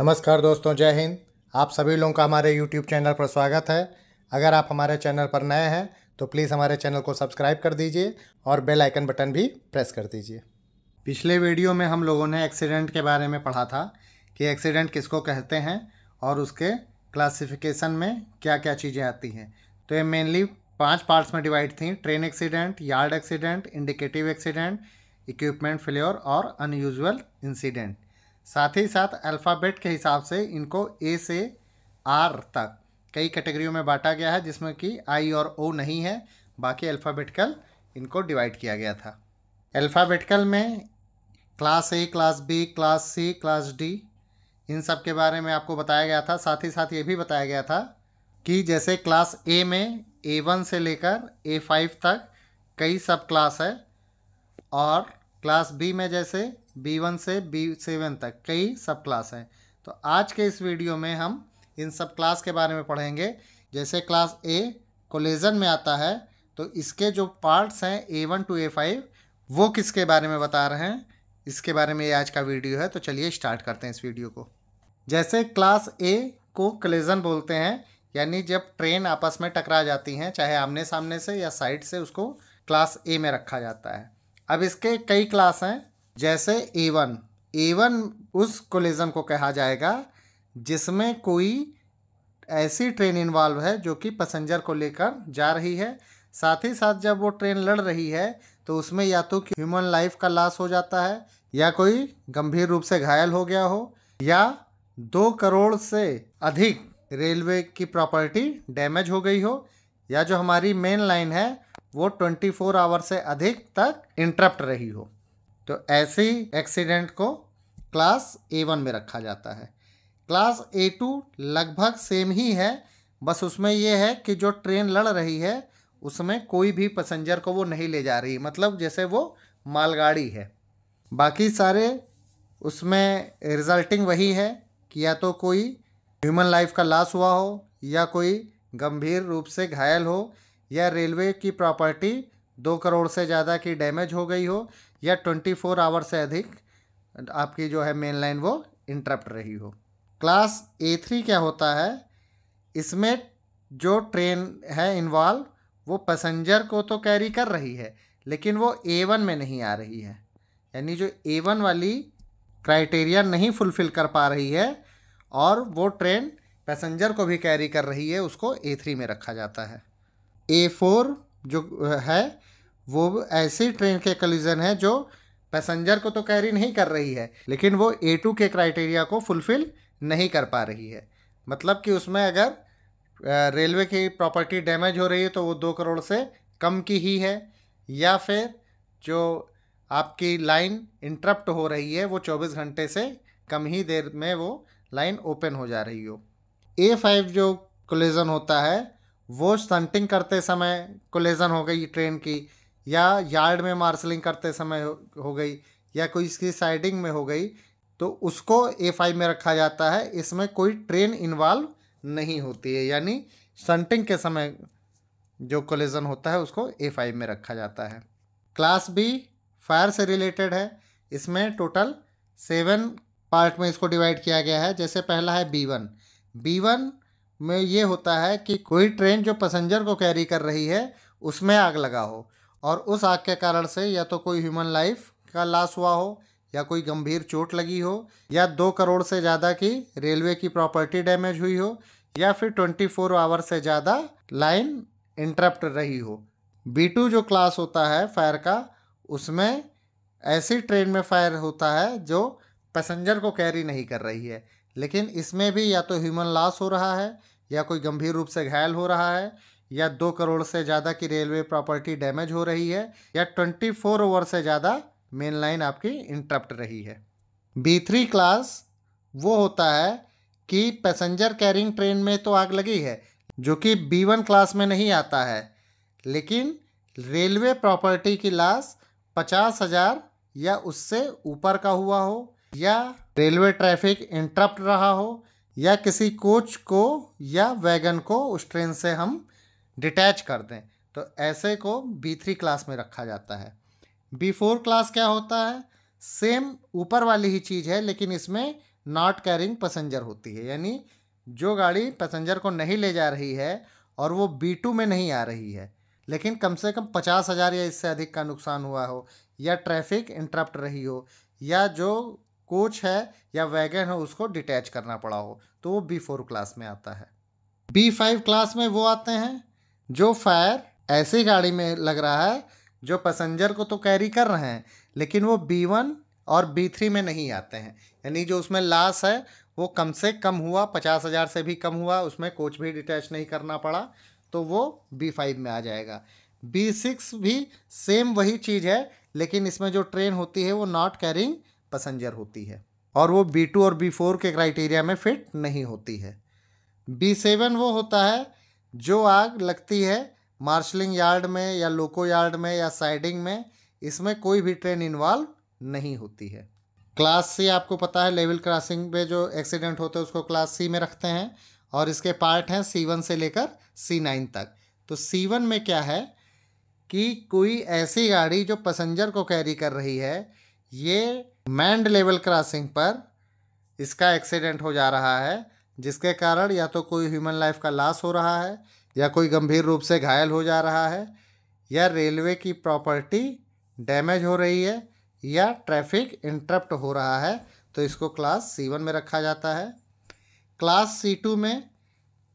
नमस्कार दोस्तों जय हिंद आप सभी लोगों का हमारे YouTube चैनल पर स्वागत है अगर आप हमारे चैनल पर नए हैं तो प्लीज़ हमारे चैनल को सब्सक्राइब कर दीजिए और बेल आइकन बटन भी प्रेस कर दीजिए पिछले वीडियो में हम लोगों ने एक्सीडेंट के बारे में पढ़ा था कि एक्सीडेंट किसको कहते हैं और उसके क्लासिफिकेशन में क्या क्या चीज़ें आती हैं तो ये मेनली पाँच पार्ट्स में डिवाइड थी train accident yard accident indicative accident equipment failure और अनयूजल इंसीडेंट साथ ही साथ अल्फ़ाबेट के हिसाब से इनको ए से आर तक कई कैटेगरियों में बांटा गया है जिसमें कि आई और ओ नहीं है बाकी अल्फ़ाबेटिकल इनको डिवाइड किया गया था अल्फ़ाबेटिकल में class A class B class C class D इन सब के बारे में आपको बताया गया था साथ ही साथ ये भी बताया गया था कि जैसे क्लास ए में ए वन से लेकर ए फाइव तक कई सब क्लास है और क्लास बी में जैसे बी वन से बी सेवन तक कई सब क्लास हैं तो आज के इस वीडियो में हम इन सब क्लास के बारे में पढ़ेंगे जैसे क्लास ए कोलेजन में आता है तो इसके जो पार्ट्स हैं A one to A five वो किसके बारे में बता रहे हैं इसके बारे में ये आज का वीडियो है तो चलिए स्टार्ट करते हैं इस वीडियो को जैसे क्लास ए को कलेजन बोलते हैं यानी जब ट्रेन आपस में टकरा जाती हैं चाहे आमने सामने से या साइड से उसको क्लास ए में रखा जाता है अब इसके कई क्लास हैं जैसे ए वन ए वन उस कोलिजन को कहा जाएगा जिसमें कोई ऐसी ट्रेन इन्वॉल्व है जो कि पैसेंजर को लेकर जा रही है साथ ही साथ जब वो ट्रेन लड़ रही है तो उसमें या तो ह्यूमन लाइफ का लॉस हो जाता है या कोई गंभीर रूप से घायल हो गया हो या दो करोड़ से अधिक रेलवे की प्रॉपर्टी डैमेज हो गई हो या जो हमारी मेन लाइन है वो ट्वेंटी फोर आवर से अधिक तक इंटरप्ट रही हो तो ऐसे ही एक्सीडेंट को क्लास ए वन में रखा जाता है क्लास ए टू लगभग सेम ही है बस उसमें यह है कि जो ट्रेन लड़ रही है उसमें कोई भी पैसेंजर को वो नहीं ले जा रही मतलब जैसे वो मालगाड़ी है बाकी सारे उसमें रिजल्टिंग वही है कि या तो कोई ह्यूमन लाइफ का लॉस हुआ हो या कोई गंभीर रूप से घायल हो या रेलवे की प्रॉपर्टी दो करोड़ से ज़्यादा की डैमेज हो गई हो या ट्वेंटी फोर आवर से अधिक आपकी जो है मेन लाइन वो इंटरप्ट रही हो क्लास ए थ्री क्या होता है इसमें जो ट्रेन है इन्वॉल्व वो पैसेंजर को तो कैरी कर रही है लेकिन वो ए वन में नहीं आ रही है यानी जो ए वन वाली क्राइटेरिया नहीं फुलफ़िल कर पा रही है और वो ट्रेन पैसेंजर को भी कैरी कर रही है उसको ए थ्री में रखा जाता है ए फोर जो है वो ऐसी ट्रेन के कलिजन है जो पैसेंजर को तो कैरी नहीं कर रही है लेकिन वो ए टू के क्राइटेरिया को फुलफ़िल नहीं कर पा रही है मतलब कि उसमें अगर रेलवे की प्रॉपर्टी डैमेज हो रही है तो वो दो करोड़ से कम की ही है या फिर जो आपकी लाइन इंटरप्ट हो रही है वो 24 घंटे से कम ही देर में वो लाइन ओपन हो जा रही हो ए फाइव जो कोलेजन होता है वो स्टंटिंग करते समय कोलेजन हो गई ट्रेन की या यार्ड में मार्सलिंग करते समय हो गई या कोई इसकी साइडिंग में हो गई तो उसको ए फाइव में रखा जाता है इसमें कोई ट्रेन इन्वॉल्व नहीं होती है यानी सन्टिंग के समय जो कोलिजन होता है उसको ए फाइव में रखा जाता है क्लास बी फायर से रिलेटेड है इसमें टोटल सेवन पार्ट में इसको डिवाइड किया गया है जैसे पहला है बी वन बी वन में ये होता है कि कोई ट्रेन जो पैसेंजर को कैरी कर रही है उसमें आग लगा हो और उस आग के कारण से या तो कोई ह्यूमन लाइफ का लॉस हुआ हो या कोई गंभीर चोट लगी हो या दो करोड़ से ज़्यादा की रेलवे की प्रॉपर्टी डैमेज हुई हो या फिर ट्वेंटी फोर आवर से ज़्यादा लाइन इंटरप्ट रही हो बी टू जो क्लास होता है फायर का उसमें ऐसी ट्रेन में फायर होता है जो पैसेंजर को कैरी नहीं कर रही है लेकिन इसमें भी या तो ह्यूमन लॉस हो रहा है या कोई गंभीर रूप से घायल हो रहा है या दो करोड़ से ज़्यादा की रेलवे प्रॉपर्टी डैमेज हो रही है या ट्वेंटी फोर ओवर से ज़्यादा मेन लाइन आपकी इंटरप्ट रही है बी थ्री क्लास वो होता है कि पैसेंजर कैरिंग ट्रेन में तो आग लगी है जो कि बी वन क्लास में नहीं आता है लेकिन रेलवे प्रॉपर्टी की लाश पचास हज़ार या उससे ऊपर का हुआ हो या रेलवे ट्रैफिक इंटरप्ट रहा हो या किसी कोच को या वैगन को उस ट्रेन से हम डिटैच कर दें तो ऐसे को बी थ्री क्लास में रखा जाता है बी फोर क्लास क्या होता है सेम ऊपर वाली ही चीज़ है लेकिन इसमें नॉट कैरिंग पैसेंजर होती है यानी जो गाड़ी पैसेंजर को नहीं ले जा रही है और वो बी टू में नहीं आ रही है लेकिन कम से कम पचास हज़ार या इससे अधिक का नुकसान हुआ हो या ट्रैफिक इंटरप्ट रही हो या जो कोच है या वैगन हो उसको डिटैच करना पड़ा हो तो वो बी फोर क्लास में आता है बी फाइव क्लास में वो आते हैं जो फायर ऐसी गाड़ी में लग रहा है जो पैसेंजर को तो कैरी कर रहे हैं लेकिन वो बी वन और बी थ्री में नहीं आते हैं यानी जो उसमें लाश है वो कम से कम हुआ पचास हज़ार से भी कम हुआ उसमें कोच भी डिटैच नहीं करना पड़ा तो वो बी फाइव में आ जाएगा बी सिक्स भी सेम वही चीज़ है लेकिन इसमें जो ट्रेन होती है वो नॉट कैरिंग पैसेंजर होती है और वो बी टू और बी फोर के क्राइटेरिया में फिट नहीं होती है बी सेवन वो होता है जो आग लगती है मार्शलिंग यार्ड में या लोको यार्ड में या साइडिंग में इसमें कोई भी ट्रेन इन्वॉल्व नहीं होती है क्लास सी आपको पता है लेवल क्रॉसिंग पे जो एक्सीडेंट होते हैं उसको क्लास सी में रखते हैं और इसके पार्ट हैं सी वन से लेकर सी नाइन तक तो सी वन में क्या है कि कोई ऐसी गाड़ी जो पैसेंजर को कैरी कर रही है ये मैंड लेवल क्रॉसिंग पर इसका एक्सीडेंट हो जा रहा है जिसके कारण या तो कोई ह्यूमन लाइफ का लॉस हो रहा है या कोई गंभीर रूप से घायल हो जा रहा है या रेलवे की प्रॉपर्टी डैमेज हो रही है या ट्रैफिक इंटरप्ट हो रहा है तो इसको क्लास सी वन में रखा जाता है क्लास सी टू में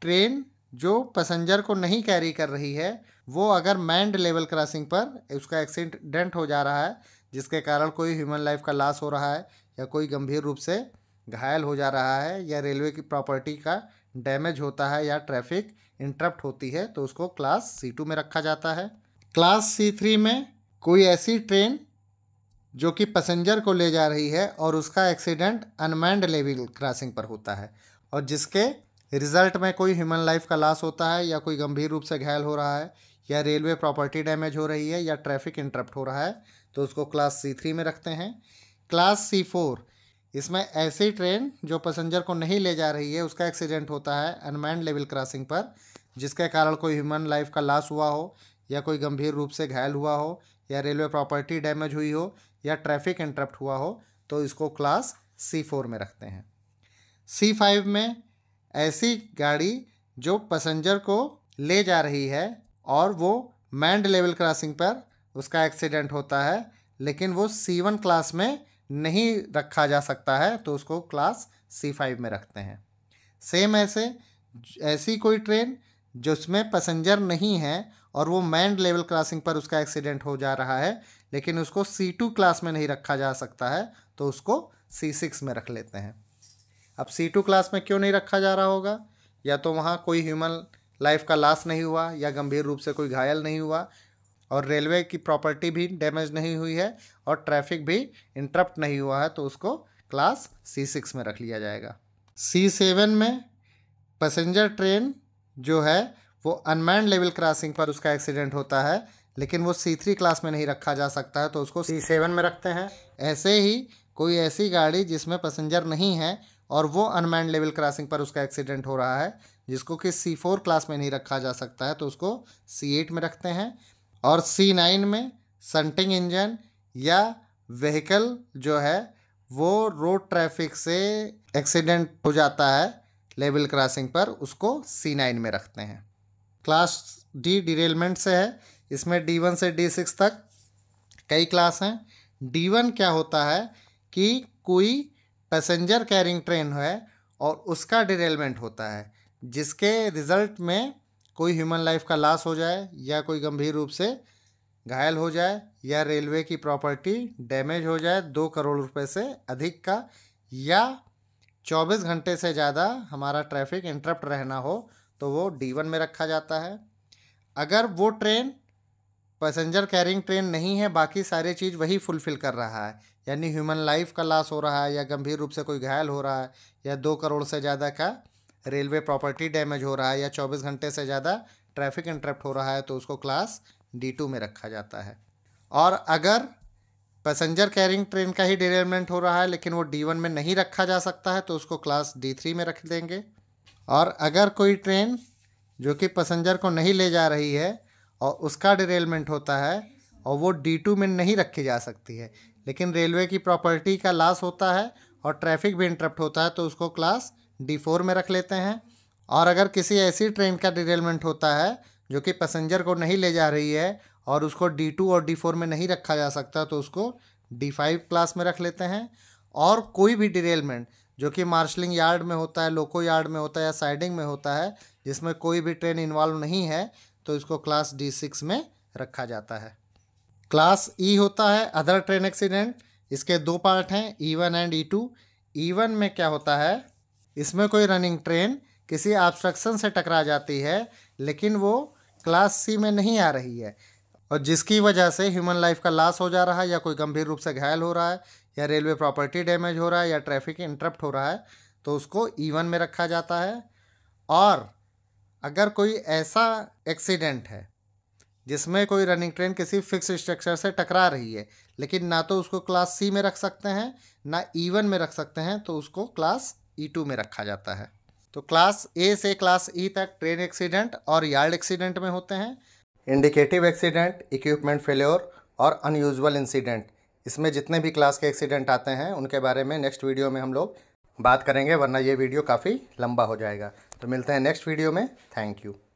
ट्रेन जो पैसेंजर को नहीं कैरी कर रही है वो अगर मैंड लेवल क्रॉसिंग पर उसका एक्सीडेंट हो जा रहा है जिसके कारण कोई ह्यूमन लाइफ का लॉस हो रहा है या कोई गंभीर रूप से घायल हो जा रहा है या रेलवे की प्रॉपर्टी का डैमेज होता है या ट्रैफिक इंटरप्ट होती है तो उसको क्लास सी टू में रखा जाता है क्लास सी थ्री में कोई ऐसी ट्रेन जो कि पैसेंजर को ले जा रही है और उसका एक्सीडेंट अनमैंड लेवल क्रॉसिंग पर होता है और जिसके रिजल्ट में कोई ह्यूमन लाइफ का लॉस होता है या कोई गंभीर रूप से घायल हो रहा है या रेलवे प्रॉपर्टी डैमेज हो रही है या ट्रैफिक इंटरप्ट हो रहा है तो उसको क्लास सी थ्री में रखते हैं क्लास सी फोर इसमें ऐसी ट्रेन जो पैसेंजर को नहीं ले जा रही है उसका एक्सीडेंट होता है अनमैन लेवल क्रॉसिंग पर जिसके कारण कोई ह्यूमन लाइफ का लॉस हुआ हो या कोई गंभीर रूप से घायल हुआ हो या रेलवे प्रॉपर्टी डैमेज हुई हो या ट्रैफिक इंटरप्ट हुआ हो तो इसको क्लास सी फोर में रखते हैं सी फाइव में ऐसी गाड़ी जो पैसेंजर को ले जा रही है और वो मैंड लेवल क्रॉसिंग पर उसका एक्सीडेंट होता है लेकिन वो सी वन क्लास में नहीं रखा जा सकता है तो उसको क्लास सी फाइव में रखते हैं सेम ऐसे ऐसी कोई ट्रेन जिसमें पैसेंजर नहीं है और वो मैन लेवल क्रॉसिंग पर उसका एक्सीडेंट हो जा रहा है लेकिन उसको सी टू क्लास में नहीं रखा जा सकता है तो उसको सी सिक्स में रख लेते हैं अब सी टू क्लास में क्यों नहीं रखा जा रहा होगा या तो वहाँ कोई ह्यूमन लाइफ का लॉस नहीं हुआ या गंभीर रूप से कोई घायल नहीं हुआ और रेलवे की प्रॉपर्टी भी डैमेज नहीं हुई है और ट्रैफिक भी इंटरप्ट नहीं हुआ है तो उसको क्लास सी सिक्स में रख लिया जाएगा सी सेवन में पैसेंजर ट्रेन जो है वो अनमैन लेवल क्रॉसिंग पर उसका एक्सीडेंट होता है लेकिन वो सी थ्री क्लास में नहीं रखा जा सकता है तो उसको सी सेवन में रखते हैं ऐसे ही कोई ऐसी गाड़ी जिसमें पैसेंजर नहीं है और वो अनमैन लेवल क्रॉसिंग पर उसका एक्सीडेंट हो रहा है जिसको कि सी फोर क्लास में नहीं रखा जा सकता है तो उसको सी एट में रखते हैं और सी नाइन में संटिंग इंजन या व्हीकल जो है वो रोड ट्रैफिक से एक्सीडेंट हो जाता है लेवल क्रॉसिंग पर उसको सी नाइन में रखते हैं क्लास डी डिरेलमेंट से है इसमें डी वन से डी सिक्स तक कई क्लास हैं डी वन क्या होता है कि कोई पैसेंजर कैरिंग ट्रेन है और उसका डिरेलमेंट होता है जिसके रिज़ल्ट में कोई ह्यूमन लाइफ का लॉस हो जाए या कोई गंभीर रूप से घायल हो जाए या रेलवे की प्रॉपर्टी डैमेज हो जाए दो करोड़ रुपए से अधिक का या चौबीस घंटे से ज़्यादा हमारा ट्रैफिक इंटरप्ट रहना हो तो वो डी वन में रखा जाता है अगर वो ट्रेन पैसेंजर कैरिंग ट्रेन नहीं है बाकी सारी चीज़ वही फुलफ़िल कर रहा है यानी ह्यूमन लाइफ का लॉस हो रहा है या गंभीर रूप से कोई घायल हो रहा है या दो करोड़ से ज़्यादा का रेलवे प्रॉपर्टी डैमेज हो रहा है या चौबीस घंटे से ज़्यादा ट्रैफिक इंटरप्ट हो रहा है तो उसको क्लास डी टू में रखा जाता है और अगर पैसेंजर कैरिंग ट्रेन का ही डिरेलमेंट हो रहा है लेकिन वो डी वन में नहीं रखा जा सकता है तो उसको क्लास डी थ्री में रख देंगे और अगर कोई ट्रेन जो कि पैसेंजर को नहीं ले जा रही है और उसका डिरेलमेंट होता है और वो डी टू में नहीं रखी जा सकती है लेकिन रेलवे की प्रॉपर्टी का लॉस होता है और ट्रैफिक भी इंटरप्ट होता है तो उसको क्लास डी फोर में रख लेते हैं और अगर किसी ऐसी ट्रेन का डिटेलमेंट होता है जो कि पैसेंजर को नहीं ले जा रही है और उसको डी टू और डी फोर में नहीं रखा जा सकता तो उसको डी फाइव क्लास में रख लेते हैं और कोई भी डिटेलमेंट जो कि मार्शलिंग यार्ड में होता है लोको यार्ड में होता है या साइडिंग में होता है जिसमें कोई भी ट्रेन इन्वॉल्व नहीं है तो इसको क्लास डी सिक्स में रखा जाता है क्लास ई e होता है अदर ट्रेन एक्सीडेंट इसके दो पार्ट हैं E one and E two E one में क्या होता है इसमें कोई रनिंग ट्रेन किसी ऑब्स्ट्रक्शन से टकरा जाती है लेकिन वो क्लास सी में नहीं आ रही है और जिसकी वजह से ह्यूमन लाइफ का लॉस हो जा रहा है या कोई गंभीर रूप से घायल हो रहा है या रेलवे प्रॉपर्टी डैमेज हो रहा है या ट्रैफिक इंटरप्ट हो रहा है तो उसको ईवन e में रखा जाता है और अगर कोई ऐसा एक्सीडेंट है जिसमें कोई रनिंग ट्रेन किसी फिक्स स्ट्रक्चर से टकरा रही है लेकिन ना तो उसको क्लास सी में रख सकते हैं ना ईवन e में रख सकते हैं तो उसको क्लास ई e टू में रखा जाता है तो क्लास ए से क्लास ई e तक ट्रेन एक्सीडेंट और यार्ड एक्सीडेंट में होते हैं इंडिकेटिव एक्सीडेंट इक्विपमेंट फेल्योर और अनयूजल इंसिडेंट इसमें जितने भी क्लास के एक्सीडेंट आते हैं उनके बारे में नेक्स्ट वीडियो में हम लोग बात करेंगे वरना ये वीडियो काफ़ी लंबा हो जाएगा तो मिलते हैं नेक्स्ट वीडियो में थैंक यू